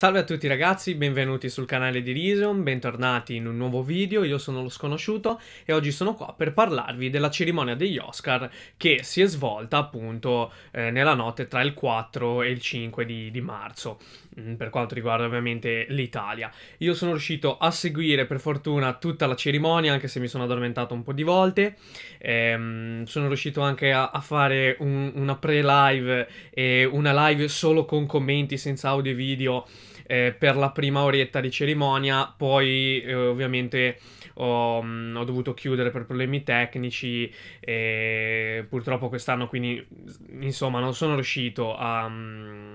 Salve a tutti ragazzi, benvenuti sul canale di Reason, bentornati in un nuovo video, io sono lo sconosciuto e oggi sono qua per parlarvi della cerimonia degli Oscar che si è svolta appunto eh, nella notte tra il 4 e il 5 di, di marzo, mm, per quanto riguarda ovviamente l'Italia. Io sono riuscito a seguire per fortuna tutta la cerimonia, anche se mi sono addormentato un po' di volte, ehm, sono riuscito anche a, a fare un, una pre-live e una live solo con commenti senza audio e video eh, per la prima oretta di cerimonia, poi eh, ovviamente ho, mh, mm, ho, dovuto chiudere per problemi tecnici e eh, purtroppo quest'anno quindi insomma non sono riuscito a... Mh, mm,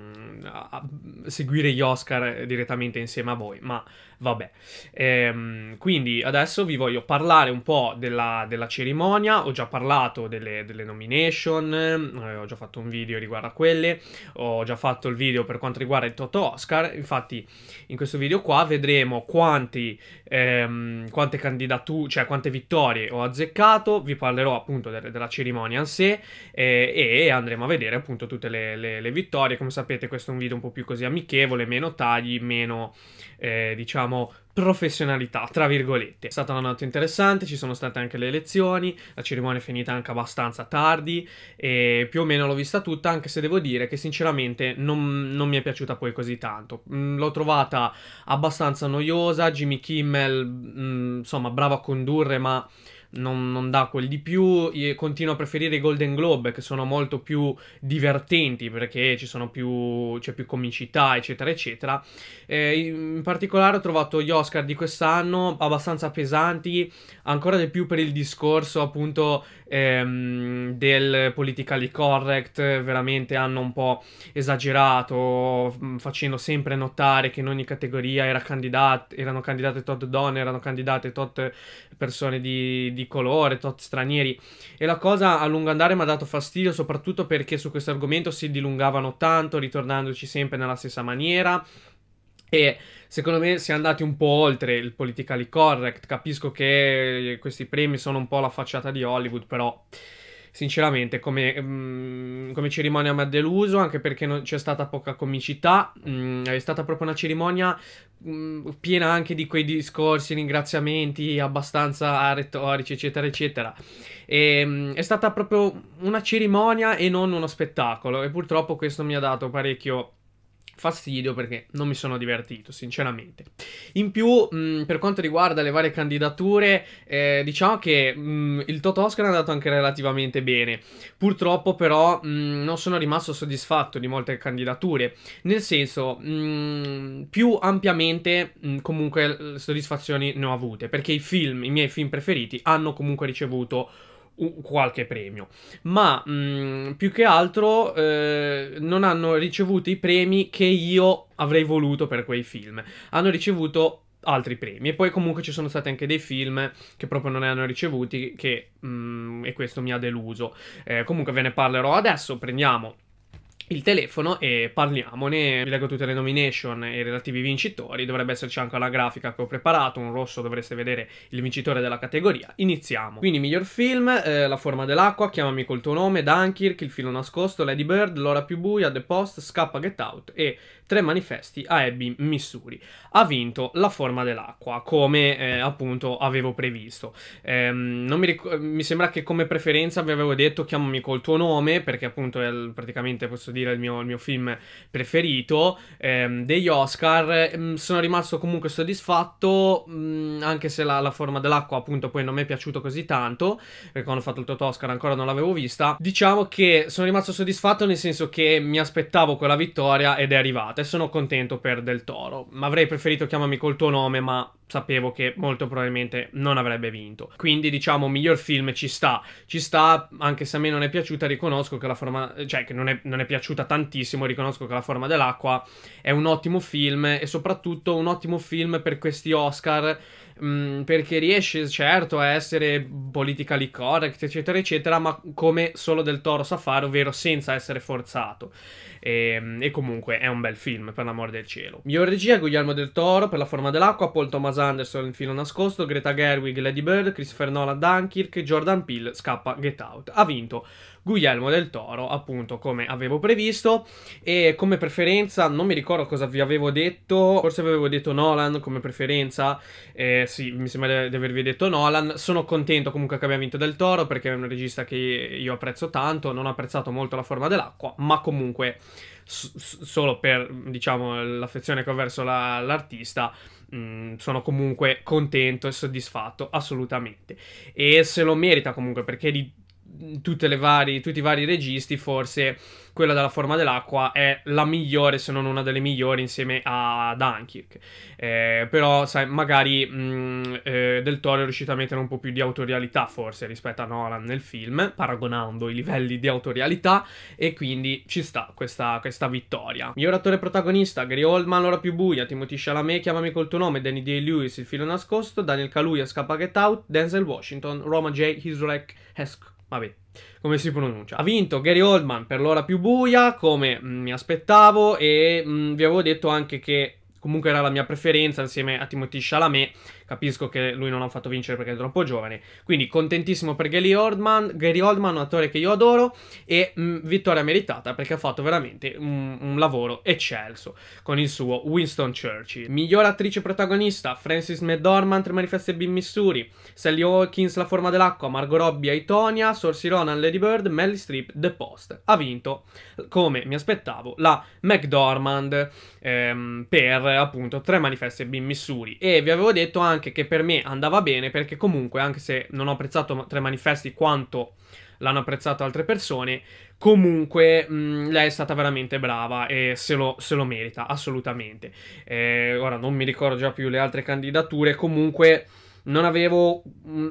a seguire gli Oscar direttamente insieme a voi, ma vabbè. Ehm, quindi adesso vi voglio parlare un po' della, della cerimonia, ho già parlato delle, delle nomination, eh, ho già fatto un video riguardo a quelle, ho già fatto il video per quanto riguarda il Toto Oscar, infatti in questo video qua vedremo quanti, ehm, quante candidature, cioè quante vittorie ho azzeccato, vi parlerò appunto de- della cerimonia in sé eh, e andremo a vedere appunto tutte le, le, le vittorie, come sapete questo è un video un po' più così amichevole, meno tagli, meno eh, diciamo professionalità, tra virgolette. È stata una notte interessante, ci sono state anche le elezioni, la cerimonia è finita anche abbastanza tardi e più o meno l'ho vista tutta, anche se devo dire che sinceramente non, non mi è piaciuta poi così tanto. Mm, l'ho trovata abbastanza noiosa, Jimmy Kimmel, mh, mm, insomma, bravo a condurre, ma non, non dà quel di più. Io continuo a preferire i Golden Globe che sono molto più divertenti perché ci sono più, c'è più comicità, eccetera, eccetera. Eh, in particolare ho trovato gli Oscar di quest'anno abbastanza pesanti, ancora di più per il discorso appunto ehm, del politically correct, veramente hanno un po' esagerato, mm, facendo sempre notare che in ogni categoria era candidat- erano candidate tot donne, erano candidate tot persone di, di di colore, tot stranieri. E la cosa a lungo andare mi ha dato fastidio, soprattutto perché su questo argomento si dilungavano tanto, ritornandoci sempre nella stessa maniera. E secondo me si è andati un po' oltre il politically correct. Capisco che questi premi sono un po' la facciata di Hollywood, però sinceramente, come, mh, mm, come cerimonia mi ha deluso, anche perché non, c'è stata poca comicità, mh, mm, è stata proprio una cerimonia mh, mm, piena anche di quei discorsi, ringraziamenti abbastanza retorici, eccetera, eccetera. E, è stata proprio una cerimonia e non uno spettacolo e purtroppo questo mi ha dato parecchio fastidio perché non mi sono divertito, sinceramente. In più, mh, mm, per quanto riguarda le varie candidature, eh, diciamo che mh, mm, il Toto Oscar è andato anche relativamente bene. Purtroppo, però, mh, mm, non sono rimasto soddisfatto di molte candidature. Nel senso, più ampiamente, comunque, soddisfazioni ne ho avute perché i film, i miei film preferiti, hanno comunque ricevuto qualche premio, ma mh, mm, più che altro eh, non hanno ricevuto i premi che io avrei voluto per quei film. Hanno ricevuto altri premi e poi comunque ci sono stati anche dei film che proprio non ne hanno ricevuti che, mh, mm, e questo mi ha deluso. Eh, comunque ve ne parlerò adesso, prendiamo il telefono e parliamone. Vi leggo tutte le nomination e i relativi vincitori. Dovrebbe esserci anche la grafica che ho preparato. Un rosso dovreste vedere il vincitore della categoria. Iniziamo. Quindi miglior film, eh, La forma dell'acqua, Chiamami col tuo nome, Dunkirk, Il filo nascosto, Lady Bird, L'ora più buia, The Post, Scappa Get Out e tre manifesti a Abbey, Missouri. Ha vinto la forma dell'acqua, come eh, appunto avevo previsto. Ehm, mi, ric- mi, sembra che come preferenza vi avevo detto chiamami col tuo nome, perché appunto è il, praticamente posso dire il mio, il mio film preferito ehm, degli Oscar. Ehm, sono rimasto comunque soddisfatto, mh, mm, anche se la, la, forma dell'acqua appunto poi non mi è piaciuto così tanto, perché quando ho fatto il Toto Oscar ancora non l'avevo vista. Diciamo che sono rimasto soddisfatto nel senso che mi aspettavo quella vittoria ed è arrivata puntata esatto, e sono contento per Del Toro. Avrei preferito chiamarmi col tuo nome, ma sapevo che molto probabilmente non avrebbe vinto. Quindi diciamo miglior film ci sta. Ci sta, anche se a me non è piaciuta, riconosco che la forma, cioè che non è, non è piaciuta tantissimo, riconosco che la forma dell'acqua è un ottimo film e soprattutto un ottimo film per questi Oscar Mm, perché riesce certo a essere politically correct, eccetera, eccetera, ma come solo del Toro sa fare, ovvero senza essere forzato. E, ehm, e comunque è un bel film, per l'amore del cielo. Miglior regia Guglielmo del Toro per La forma dell'acqua, Paul Thomas Anderson Il filo nascosto, Greta Gerwig Lady Bird, Christopher Nolan Dunkirk, Jordan Peele Scappa Get Out. Ha vinto Guglielmo del Toro, appunto come avevo previsto e come preferenza non mi ricordo cosa vi avevo detto, forse vi avevo detto Nolan come preferenza, eh, sì mi sembra di avervi detto Nolan, sono contento comunque che abbia vinto del Toro perché è un regista che io apprezzo tanto, non ho apprezzato molto la forma dell'acqua, ma comunque solo per diciamo l'affezione che ho verso la, l'artista mm, sono comunque contento e soddisfatto assolutamente e se lo merita comunque perché di vari, tutti i vari registi, forse quella della forma dell'acqua è la migliore, se non una delle migliori, insieme a Dunkirk. Eh, però, sai, magari mh, mm, eh, Del Toro è riuscito a mettere un po' più di autorialità, forse, rispetto a Nolan nel film, paragonando i livelli di autorialità, e quindi ci sta questa, questa vittoria. Miglior attore protagonista, Gary Oldman, L'ora più buia, Timothy Chalamet, Chiamami col tuo nome, Danny Day-Lewis, Il filo nascosto, Daniel Kaluuya, Scappa Get Out, Denzel Washington, Roma J, Hizrek, Hesk vabbè, come si pronuncia. Ha vinto Gary Oldman per l'ora più buia, come mm, mi aspettavo, e mh, mm, vi avevo detto anche che comunque era la mia preferenza insieme a Timothy Chalamet, Capisco che lui non l'ha fatto vincere perché è troppo giovane. Quindi contentissimo per Gary Oldman, Gary Oldman un attore che io adoro, e mh, mm, vittoria meritata perché ha fatto veramente un, un, lavoro eccelso con il suo Winston Churchill. Miglior attrice protagonista, Frances McDormand, Manifesti in Missouri, Sally Hawkins, La forma dell'acqua, Margot Robbie, Aitonia, Sorsi Ronan, Lady Bird, Melly Strip, The Post. Ha vinto, come mi aspettavo, la McDormand ehm, per appunto tre manifesti in Missouri. E vi avevo detto anche anche che per me andava bene perché comunque, anche se non ho apprezzato tre manifesti quanto l'hanno apprezzato altre persone, comunque mh, lei è stata veramente brava e se lo, se lo merita assolutamente. Eh, ora non mi ricordo già più le altre candidature, comunque non avevo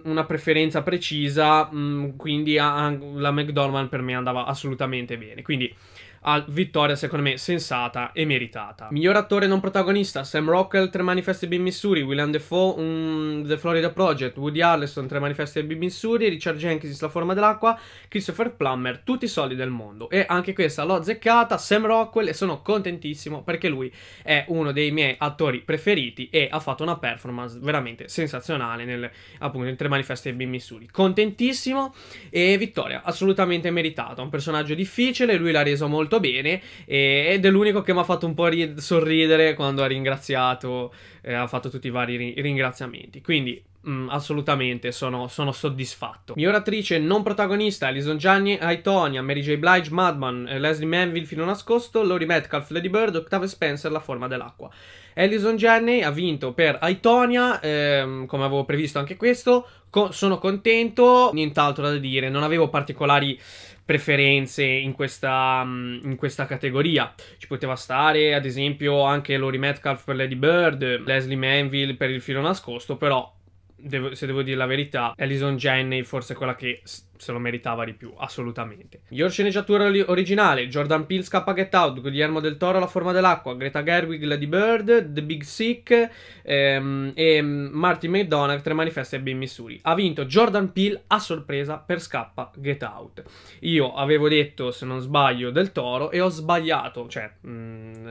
una preferenza precisa, quindi la McDormand per me andava assolutamente bene. Quindi a vittoria secondo me sensata e meritata. Miglior attore non protagonista, Sam Rockwell, Tre manifesti di Missouri, William Defoe, um, The Florida Project, Woody Harrelson, Tre manifesti di Missouri, Richard Jenkins, La forma dell'acqua, Christopher Plummer, tutti i soldi del mondo. E anche questa l'ho azzeccata, Sam Rockwell, e sono contentissimo perché lui è uno dei miei attori preferiti e ha fatto una performance veramente sensazionale nel, appunto, in Tre manifesti di Missouri. Contentissimo e vittoria assolutamente meritata, un personaggio difficile, lui l'ha reso molto molto bene e, ed è l'unico che mi ha fatto un po' sorridere quando ha ringraziato, eh, ha fatto tutti i vari ri- ringraziamenti. Quindi Mm, assolutamente, sono, sono, soddisfatto. Miglior attrice non protagonista, Alison Gianni, Aitonia, Mary J. Blige, Madman, eh, Leslie Manville fino a nascosto, Laurie Metcalf, Lady Bird, Octave Spencer, La forma dell'acqua. Alison Gianni ha vinto per Aitonia, ehm, come avevo previsto anche questo, Co- sono contento, nient'altro da dire, non avevo particolari preferenze in questa, mm, in questa, categoria. Ci poteva stare, ad esempio, anche Lori Metcalf per Lady Bird, Leslie Manville per il filo nascosto, però devo, se devo dire la verità, Alison Janney forse è quella che se lo meritava di più, assolutamente. Miglior sceneggiatura originale, Jordan Peele Scappa Get Out, Guillermo del Toro La Forma dell'Acqua, Greta Gerwig Lady Bird, The Big Sick ehm, e mm, Martin McDonagh Tre Manifesti e Ben Missouri. Ha vinto Jordan Peele a sorpresa per Scappa Get Out. Io avevo detto, se non sbaglio, del Toro e ho sbagliato, cioè... Mh, mm,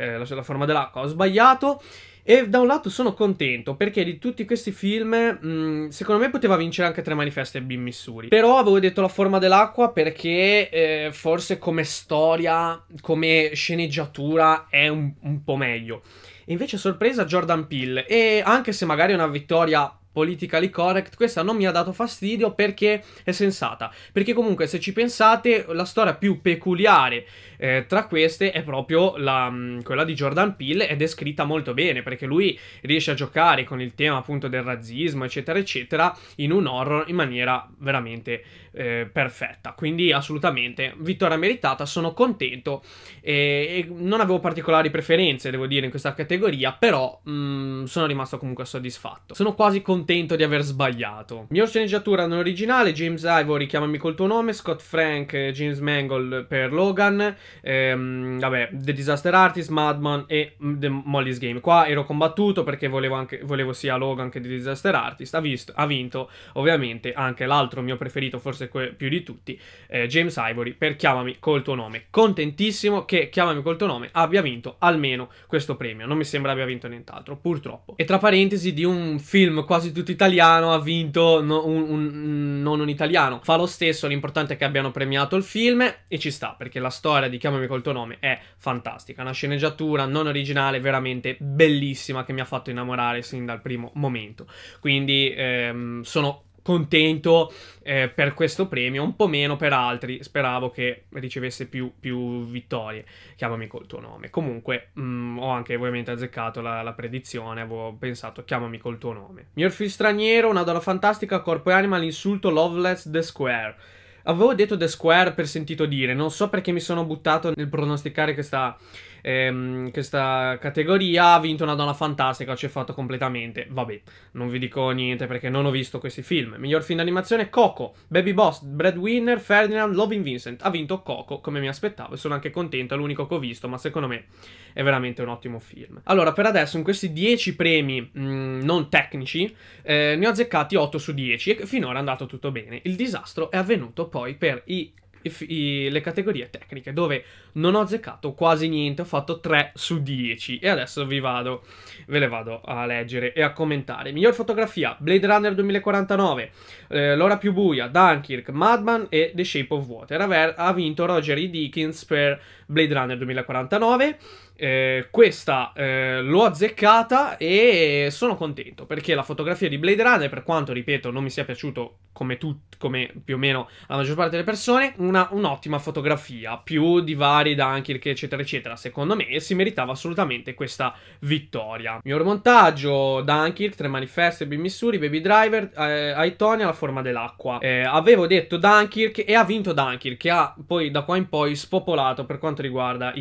eh, la, la forma dell'acqua, ho sbagliato e da un lato sono contento perché di tutti questi film, mh, mm, secondo me poteva vincere anche Tre Manifesti e Bim Missouri. Però avevo detto La forma dell'acqua perché eh, forse come storia, come sceneggiatura è un, un po' meglio. E invece sorpresa Jordan Peele. E anche se magari è una vittoria politically correct, questa non mi ha dato fastidio perché è sensata. Perché comunque se ci pensate la storia più peculiare eh, tra queste è proprio la, mm, quella di Jordan Peele ed è scritta molto bene perché lui riesce a giocare con il tema appunto del razzismo eccetera eccetera in un horror in maniera veramente eh, perfetta. Quindi assolutamente vittoria meritata, sono contento. e non avevo particolari preferenze, devo dire, in questa categoria, però mh, mm, sono rimasto comunque soddisfatto. Sono quasi contento di aver sbagliato. Mio sceneggiatura non originale, James Ivory, chiamami col tuo nome, Scott Frank, James Mangle per Logan, ehm, vabbè, The Disaster Artist, Madman e mm, The Molly's Game. Qua ero combattuto perché volevo, anche, volevo sia Logan che The Disaster Artist, ha, visto, ha vinto ovviamente anche l'altro mio preferito, forse que- più di tutti, eh, James Ivory per Chiamami col tuo nome. Contentissimo che Chiamami col tuo nome abbia vinto almeno questo premio, non mi sembra abbia vinto nient'altro, purtroppo. E tra parentesi di un film quasi tutto italiano ha vinto no, un, un, non un italiano, fa lo stesso, l'importante è che abbiano premiato il film e ci sta perché la storia di Chiamami col tuo nome è fantastica, una sceneggiatura non originale veramente bellissima che mi ha fatto innamorare sin dal primo momento. Quindi ehm, sono contento eh, per questo premio, un po' meno per altri. Speravo che ricevesse più, più vittorie. Chiamami col tuo nome. Comunque, mh, mm, ho anche ovviamente azzeccato la, la, predizione. Avevo pensato, chiamami col tuo nome. Mio figlio straniero, una donna fantastica, corpo e anima, l'insulto Loveless The Square. Avevo detto The Square per sentito dire, non so perché mi sono buttato nel pronosticare questa ehm, questa categoria, ha vinto una donna fantastica, ci è fatto completamente. Vabbè, non vi dico niente perché non ho visto questi film. Miglior film d'animazione Coco, Baby Boss, Winner, Ferdinand, Loving Vincent. Ha vinto Coco, come mi aspettavo, e sono anche contento, è l'unico che ho visto, ma secondo me è veramente un ottimo film. Allora, per adesso, in questi 10 premi mh, mm, non tecnici, eh, ne ho azzeccati 8 su 10 e finora è andato tutto bene. Il disastro è avvenuto poi per i i, le categorie tecniche, dove non ho azzeccato quasi niente, ho fatto 3 su 10. E adesso vi vado, ve le vado a leggere e a commentare. Miglior fotografia, Blade Runner 2049, eh, L'ora più buia, Dunkirk, Madman e The Shape of Water. Aver, ha vinto Roger E. Dickens per Blade Runner 2049. Eh, questa eh, l'ho azzeccata e sono contento perché la fotografia di Blade Runner, per quanto ripeto non mi sia piaciuto come, tut- come più o meno la maggior parte delle persone, una, un'ottima fotografia, più di vari Dunkirk eccetera eccetera, secondo me si meritava assolutamente questa vittoria. Miglior montaggio, Dunkirk, Tre Manifesti, Baby Missouri, Baby Driver, eh, Aitonia, La Forma dell'Acqua. Eh, avevo detto Dunkirk e ha vinto Dunkirk che ha poi da qua in poi spopolato per quanto quanto riguarda i,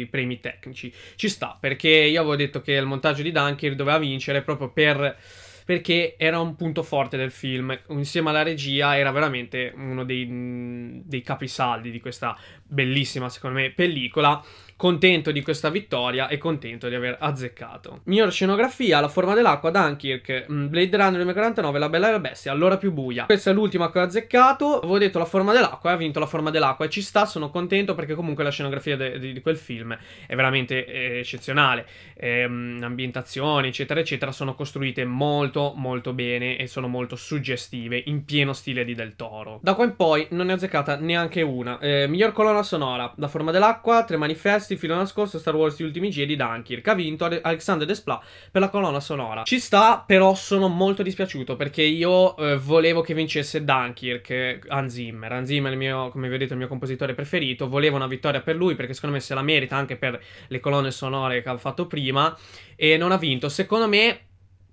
i, premi tecnici. Ci sta, perché io avevo detto che il montaggio di Dunkirk doveva vincere proprio per, perché era un punto forte del film, insieme alla regia era veramente uno dei, dei capisaldi di questa bellissima, secondo me, pellicola contento di questa vittoria e contento di aver azzeccato. Miglior scenografia, La forma dell'acqua, Dunkirk, mm, Blade Runner 2049, La bella e la bestia, Allora più buia. Questa è l'ultima che ho azzeccato, avevo detto La forma dell'acqua e eh, ha vinto La forma dell'acqua e ci sta, sono contento perché comunque la scenografia di quel film è veramente eh, eccezionale. Eh, ambientazioni, eccetera, eccetera, sono costruite molto molto bene e sono molto suggestive in pieno stile di Del Toro. Da qua in poi non ne ho azzeccata neanche una. Eh, miglior colonna sonora, La forma dell'acqua, Tre manifesti fino all'anno scorso Star Wars Gli Ultimi Jedi Dunkirk. Ha vinto Alexander Desplat per la colonna sonora. Ci sta, però sono molto dispiaciuto perché io eh, volevo che vincesse Dunkirk, eh, Hans Zimmer. Hans Zimmer, mio, come vi ho detto, il mio compositore preferito. Volevo una vittoria per lui perché secondo me se la merita anche per le colonne sonore che ha fatto prima e non ha vinto. Secondo me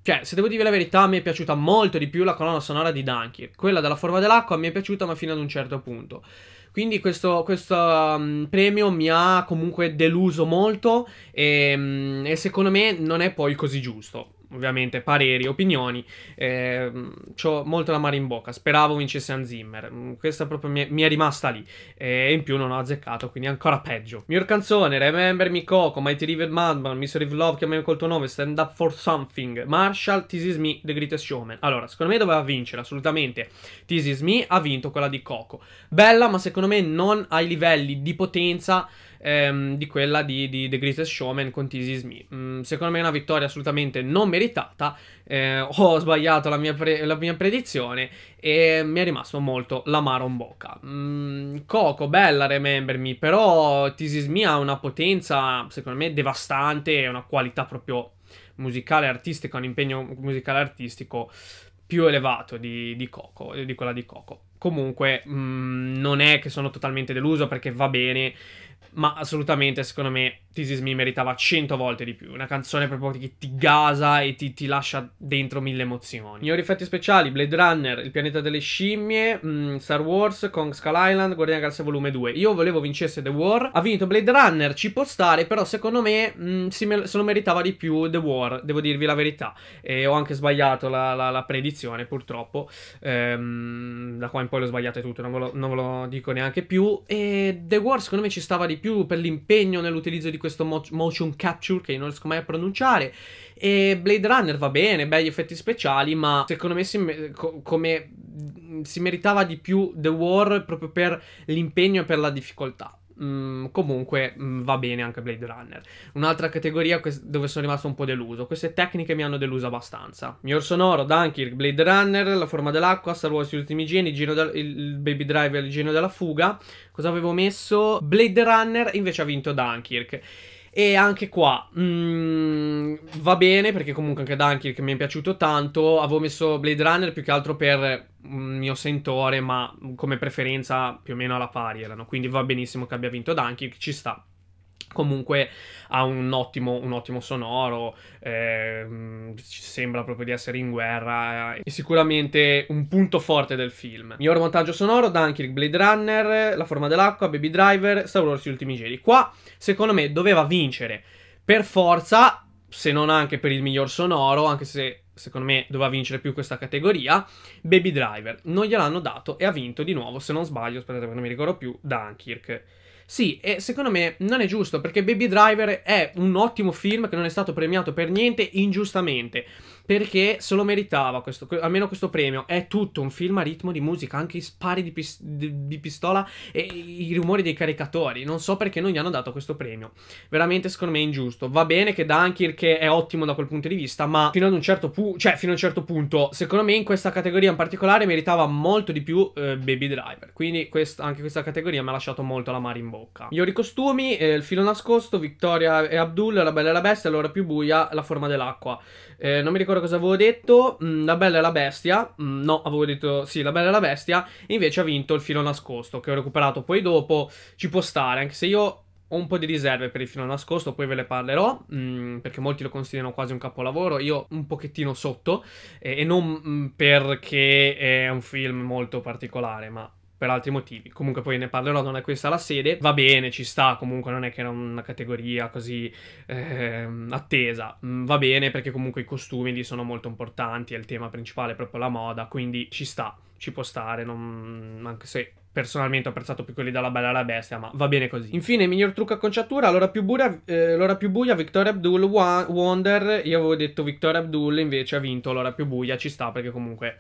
cioè, se devo dire la verità, mi è piaciuta molto di più la colonna sonora di Dunkirk. Quella della forma dell'acqua mi è piaciuta, ma fino ad un certo punto. Quindi questo, questo um, premio mi ha comunque deluso molto e, um, e secondo me non è poi così giusto ovviamente pareri, opinioni, eh, ho molto da mare in bocca. Speravo vincesse Hans Zimmer, mm, questa proprio mi è, mi è rimasta lì e in più non ho azzeccato, quindi ancora peggio. Miglior canzone, Remember Me Coco, Mighty River Madman, Mystery of Love, chiamami col tuo nome, Stand Up For Something, Marshall, This Is Me, The Greatest Showman. Allora, secondo me doveva vincere assolutamente This Is Me, ha vinto quella di Coco. Bella, ma secondo me non ai livelli di potenza ehm, di quella di, di, The Greatest Showman con Tizzy Smith. Mm, secondo me è una vittoria assolutamente non meritata. Eh, ho sbagliato la mia, pre- la mia, predizione e mi è rimasto molto l'amaro in bocca. Mm, Coco, bella Remember Me, però Tizzy Smith ha una potenza, secondo me, devastante e una qualità proprio musicale artistica, un impegno musicale artistico più elevato di, di, Coco, di quella di Coco. Comunque, mh, mm, non è che sono totalmente deluso perché va bene ma assolutamente secondo me This Is Me meritava 100 volte di più. Una canzone proprio che ti gasa e ti, ti lascia dentro mille emozioni. Migliori effetti speciali, Blade Runner, Il pianeta delle scimmie, mh, mm, Star Wars, Kong Skull Island, Guardiana Galassia Volume 2. Io volevo vincesse The War, ha vinto Blade Runner, ci può stare, però secondo me mh, mm, me- se lo meritava di più The War, devo dirvi la verità. E ho anche sbagliato la, la, la predizione, purtroppo. Ehm, da qua in poi l'ho sbagliato tutto, non ve, lo, non ve lo dico neanche più. E The War secondo me ci stava di più più per l'impegno nell'utilizzo di questo mo- motion capture che io non riesco mai a pronunciare. E Blade Runner va bene, belli effetti speciali, ma secondo me si, me- co- come mm, si meritava di più The War proprio per l'impegno e per la difficoltà mh, mm, comunque mh, mm, va bene anche Blade Runner. Un'altra categoria dove sono rimasto un po' deluso. Queste tecniche mi hanno deluso abbastanza. Mior sonoro, Dunkirk, Blade Runner, La forma dell'acqua, Star Wars gli ultimi geni, del, il Baby Driver, il genio della fuga. Cosa avevo messo? Blade Runner invece ha vinto Dunkirk. E anche qua mh, mm, va bene perché comunque anche Dunkirk mi è piaciuto tanto. Avevo messo Blade Runner più che altro per mh, mio sentore, ma come preferenza più o meno alla pari erano. Quindi va benissimo che abbia vinto Dunkirk, ci sta. Comunque ha un ottimo, un ottimo sonoro, eh, sembra proprio di essere in guerra. Eh, è sicuramente un punto forte del film. Miglior montaggio sonoro: Dunkirk, Blade Runner, La forma dell'acqua, Baby Driver, Star Wars: Gli ultimi Jedi. Qua, secondo me, doveva vincere per forza, se non anche per il miglior sonoro, anche se secondo me doveva vincere più questa categoria, Baby Driver. Non gliel'hanno dato e ha vinto di nuovo, se non sbaglio, aspettate, non mi ricordo più, Dunkirk. Sì, e secondo me non è giusto perché Baby Driver è un ottimo film che non è stato premiato per niente ingiustamente perché se lo meritava questo, almeno questo premio. È tutto un film a ritmo di musica, anche i spari di, pis- di pistola e i rumori dei caricatori. Non so perché non gli hanno dato questo premio. Veramente, secondo me, è ingiusto. Va bene che Dunkirk è ottimo da quel punto di vista, ma fino ad un certo punto, cioè fino a un certo punto, secondo me in questa categoria in particolare meritava molto di più eh, Baby Driver. Quindi quest- anche questa categoria mi ha lasciato molto la mare in bocca. Gli ori costumi, eh, il filo nascosto, Vittoria e Abdul, la bella e la bestia, l'ora più buia, la forma dell'acqua. Eh, non mi ricordo ancora cosa avevo detto. Mm, la Bella e la Bestia. Mm, no, avevo detto sì, La Bella e la Bestia. Invece ha vinto il filo nascosto, che ho recuperato poi dopo. Ci può stare, anche se io ho un po' di riserve per il filo nascosto, poi ve le parlerò, mh, mm, perché molti lo considerano quasi un capolavoro, io un pochettino sotto, eh, e non mh, mm, perché è un film molto particolare, ma per altri motivi. Comunque poi ne parlerò, non è questa la sede. Va bene, ci sta, comunque non è che era una categoria così eh, attesa. Mm, va bene perché comunque i costumi lì sono molto importanti, è il tema principale, proprio la moda, quindi ci sta, ci può stare, non... anche se personalmente ho apprezzato più quelli dalla Bella alla Bestia, ma va bene così. Infine, miglior trucco acconciatura, l'ora più, buia, eh, l'ora più buia, Victoria Abdul, Wonder, io avevo detto Victoria Abdul, invece ha vinto l'ora più buia, ci sta perché comunque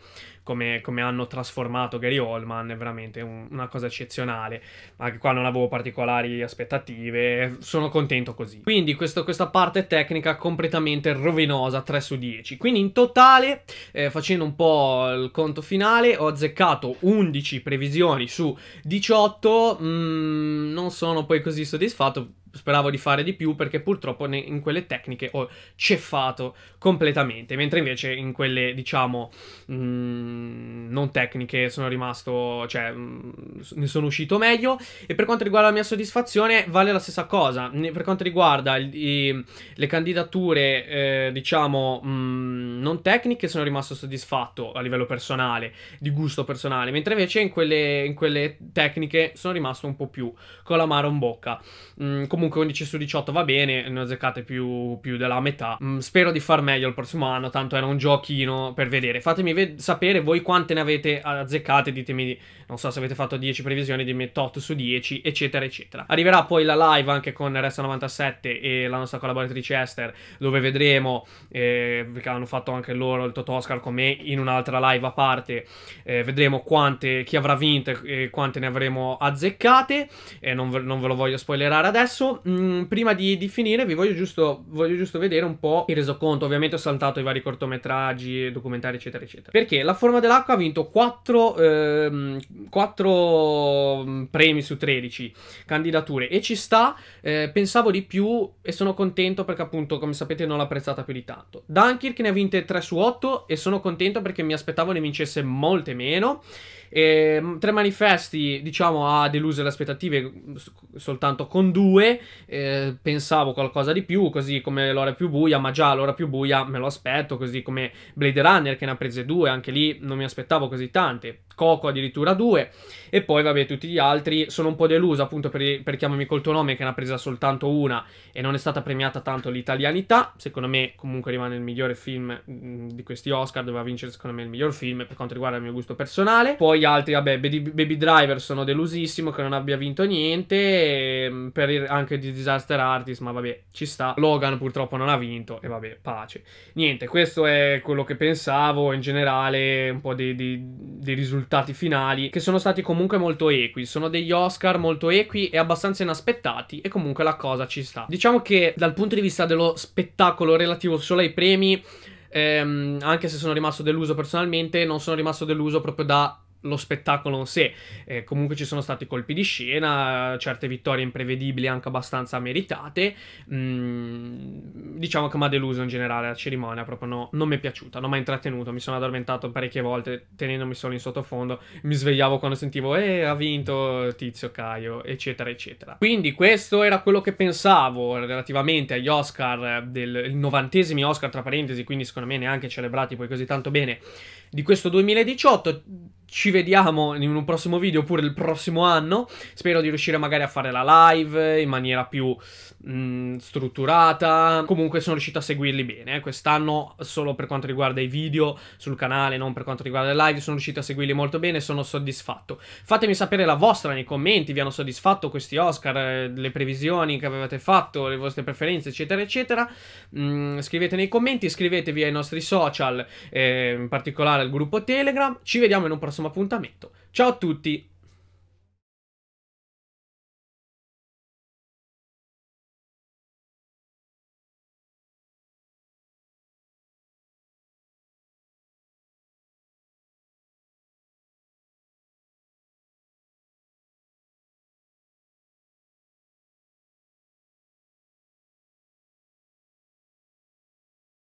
come, come hanno trasformato Gary Holman, è veramente un, una cosa eccezionale. Anche qua non avevo particolari aspettative, sono contento così. Quindi questo, questa parte tecnica completamente rovinosa, 3 su 10. Quindi in totale, eh, facendo un po' il conto finale, ho azzeccato 11 previsioni su 18, mm, non sono poi così soddisfatto, speravo di fare di più perché purtroppo in quelle tecniche ho ceffato completamente, mentre invece in quelle diciamo mh, mm, non tecniche sono rimasto, cioè mh, mm, ne sono uscito meglio e per quanto riguarda la mia soddisfazione vale la stessa cosa, per quanto riguarda il, i, le candidature eh, diciamo mh, mm, non tecniche sono rimasto soddisfatto a livello personale, di gusto personale, mentre invece in quelle, in quelle tecniche sono rimasto un po' più con la l'amaro in bocca. Mm, comunque 11 su 18 va bene, ne ho zeccate più, più della metà. Mm, spero di far meglio il prossimo anno, tanto era un giochino per vedere. Fatemi ve sapere voi quante ne avete azzeccate, ditemi, non so se avete fatto 10 previsioni, dimmi 8 su 10, eccetera, eccetera. Arriverà poi la live anche con Resta 97 e la nostra collaboratrice Esther, dove vedremo, eh, perché hanno fatto anche loro il Toto Oscar con me in un'altra live a parte, eh, vedremo quante, chi avrà vinto e quante ne avremo azzeccate, eh, non, ve, non ve lo voglio spoilerare adesso adesso, mh, mm, prima di, di, finire, vi voglio giusto, voglio giusto, vedere un po' il resoconto. Ovviamente ho saltato i vari cortometraggi, documentari, eccetera, eccetera. Perché La forma dell'acqua ha vinto 4, ehm, 4 mm, premi su 13 candidature e ci sta. Eh, pensavo di più e sono contento perché, appunto, come sapete, non l'ho apprezzata più di tanto. Dunkirk ne ha vinte 3 su 8 e sono contento perché mi aspettavo ne vincesse molte meno. E, ehm, tre manifesti, diciamo, ha deluso le aspettative mm, soltanto con due bene, eh, pensavo qualcosa di più, così come l'ora più buia, ma già l'ora più buia me lo aspetto, così come Blade Runner che ne ha prese due, anche lì non mi aspettavo così tante. Coco addirittura 2 e poi vabbè tutti gli altri. Sono un po' deluso appunto per, per Chiamami col tuo nome che ne ha presa soltanto una e non è stata premiata tanto l'italianità. Secondo me comunque rimane il migliore film di questi Oscar, doveva vincere secondo me il miglior film per quanto riguarda il mio gusto personale. Poi altri, vabbè, Baby Driver sono delusissimo che non abbia vinto niente, per anche di Disaster Artist, ma vabbè, ci sta. Logan purtroppo non ha vinto e vabbè, pace. Niente, questo è quello che pensavo in generale, un po' dei risultati risultati finali che sono stati comunque molto equi, sono degli Oscar molto equi e abbastanza inaspettati e comunque la cosa ci sta. Diciamo che dal punto di vista dello spettacolo relativo solo ai premi, ehm, anche se sono rimasto deluso personalmente, non sono rimasto deluso proprio da lo spettacolo in sé. Eh, comunque ci sono stati colpi di scena, certe vittorie imprevedibili, anche abbastanza meritate. Mm, diciamo che mi ha deluso in generale la cerimonia, proprio no, non mi è piaciuta, non mi ha intrattenuto, mi sono addormentato parecchie volte tenendomi solo in sottofondo, mi svegliavo quando sentivo eh ha vinto Tizio Caio, eccetera eccetera. Quindi questo era quello che pensavo relativamente agli Oscar del novantesimi Oscar tra parentesi, quindi secondo me neanche celebrati poi così tanto bene di questo 2018. Ci vediamo in un prossimo video oppure il prossimo anno. Spero di riuscire magari a fare la live in maniera più mh, mm, strutturata. Comunque sono riuscito a seguirli bene. Eh. Quest'anno solo per quanto riguarda i video sul canale, non per quanto riguarda le live, sono riuscito a seguirli molto bene e sono soddisfatto. Fatemi sapere la vostra nei commenti, vi hanno soddisfatto questi Oscar, eh, le previsioni che avevate fatto, le vostre preferenze, eccetera, eccetera. Mh, mm, scrivete nei commenti, iscrivetevi ai nostri social, eh, in particolare al gruppo Telegram. Ci vediamo in un prossimo appuntamento. Ciao a tutti!